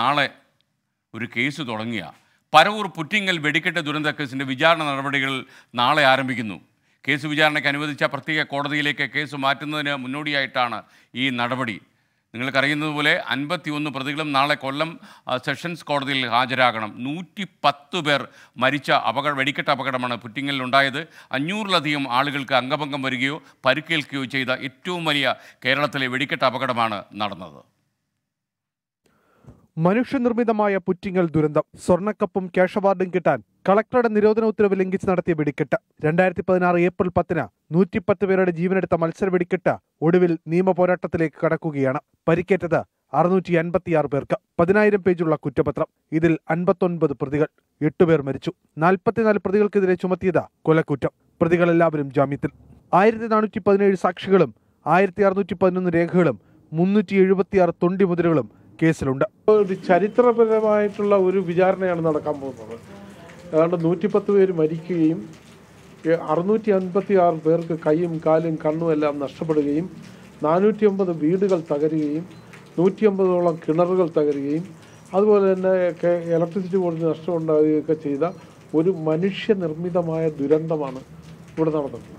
നാളെ ഒരു കേസ് തുടങ്ങിയ പരവൂർ പുറ്റിങ്ങൽ വെടിക്കെട്ട് ദുരന്ത കേസിൻ്റെ വിചാരണ നടപടികൾ നാളെ ആരംഭിക്കുന്നു കേസ് വിചാരണയ്ക്ക് അനുവദിച്ച പ്രത്യേക കോടതിയിലേക്ക് കേസ് മാറ്റുന്നതിന് മുന്നോടിയായിട്ടാണ് ഈ നടപടി നിങ്ങൾക്കറിയുന്നതുപോലെ ഒന്ന് പ്രതികളും നാളെ കൊല്ലം സെഷൻസ് കോടതിയിൽ ഹാജരാകണം നൂറ്റി പത്ത് പേർ മരിച്ച അപകട വെടിക്കെട്ട് അപകടമാണ് ഉണ്ടായത് അഞ്ഞൂറിലധികം ആളുകൾക്ക് അംഗഭംഗം വരികയോ പരുക്കേൽക്കുകയോ ചെയ്ത ഏറ്റവും വലിയ കേരളത്തിലെ വെടിക്കെട്ട് അപകടമാണ് നടന്നത് മനുഷ്യനിർമ്മിതമായ പുറ്റിങ്ങൽ ദുരന്തം സ്വർണ്ണക്കപ്പും ക്യാഷ് അവാർഡും കിട്ടാൻ കളക്ടറുടെ നിരോധന ഉത്തരവ് ലംഘിച്ച് നടത്തിയ വെടിക്കെട്ട് രണ്ടായിരത്തി പതിനാറ് ഏപ്രിൽ പത്തിന് നൂറ്റിപ്പത്ത് പേരുടെ ജീവനെടുത്ത മത്സര വെടിക്കെട്ട് ഒടുവിൽ നിയമപോരാട്ടത്തിലേക്ക് കടക്കുകയാണ് പരിക്കേറ്റത് അറുനൂറ്റി അൻപത്തിയാറ് പേർക്ക് പതിനായിരം പേജുള്ള കുറ്റപത്രം ഇതിൽ അൻപത്തൊൻപത് പ്രതികൾ എട്ടുപേർ മരിച്ചു നാൽപ്പത്തിനാല് പ്രതികൾക്കെതിരെ ചുമത്തിയത് കൊലക്കുറ്റം പ്രതികളെല്ലാവരും ജാമ്യത്തിൽ ആയിരത്തി നാനൂറ്റി പതിനേഴ് സാക്ഷികളും ആയിരത്തി അറുനൂറ്റി പതിനൊന്ന് രേഖകളും മുന്നൂറ്റി എഴുപത്തിയാറ് തൊണ്ടി മുദ്രകളും കേസിലുണ്ട് ചരിത്രപരമായിട്ടുള്ള ഒരു വിചാരണയാണ് നടക്കാൻ പോകുന്നത് ഏതാണ്ട് നൂറ്റിപ്പത്ത് പേര് മരിക്കുകയും അറുന്നൂറ്റി അൻപത്തി ആറ് പേർക്ക് കൈയും കാലും കണ്ണും എല്ലാം നഷ്ടപ്പെടുകയും നാനൂറ്റി അമ്പത് വീടുകൾ തകരുകയും നൂറ്റി അമ്പതോളം കിണറുകൾ തകരുകയും അതുപോലെ തന്നെ ഒക്കെ ഇലക്ട്രിസിറ്റി ബോർഡിന് നഷ്ടമുണ്ടാകുകയൊക്കെ ചെയ്ത ഒരു മനുഷ്യനിർമ്മിതമായ ദുരന്തമാണ് ഇവിടെ നടന്നത്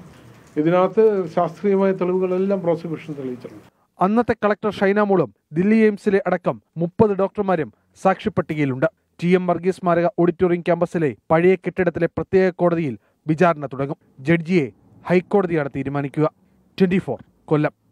ഇതിനകത്ത് ശാസ്ത്രീയമായ തെളിവുകളെല്ലാം പ്രോസിക്യൂഷൻ തെളിയിച്ചിട്ടുണ്ട് അന്നത്തെ കളക്ടർ ഷൈന മൂളും ദില്ലി എയിംസിലെ അടക്കം മുപ്പത് ഡോക്ടർമാരും സാക്ഷിപ്പട്ടികയിലുണ്ട് ടി എം വർഗീസ് സ്മാരക ഓഡിറ്റോറിയം ക്യാമ്പസിലെ പഴയ കെട്ടിടത്തിലെ പ്രത്യേക കോടതിയിൽ വിചാരണ തുടങ്ങും ജഡ്ജിയെ ഹൈക്കോടതിയാണ് തീരുമാനിക്കുക ട്വന്റി കൊല്ലം